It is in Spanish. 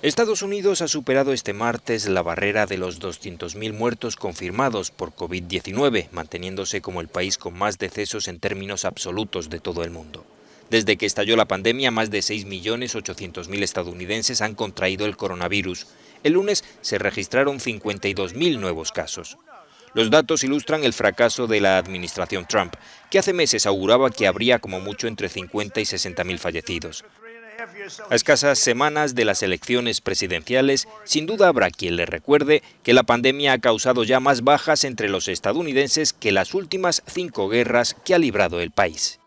Estados Unidos ha superado este martes la barrera de los 200.000 muertos confirmados por COVID-19, manteniéndose como el país con más decesos en términos absolutos de todo el mundo. Desde que estalló la pandemia, más de 6.800.000 estadounidenses han contraído el coronavirus. El lunes se registraron 52.000 nuevos casos. Los datos ilustran el fracaso de la administración Trump, que hace meses auguraba que habría como mucho entre 50 y 60.000 fallecidos. A escasas semanas de las elecciones presidenciales, sin duda habrá quien le recuerde que la pandemia ha causado ya más bajas entre los estadounidenses que las últimas cinco guerras que ha librado el país.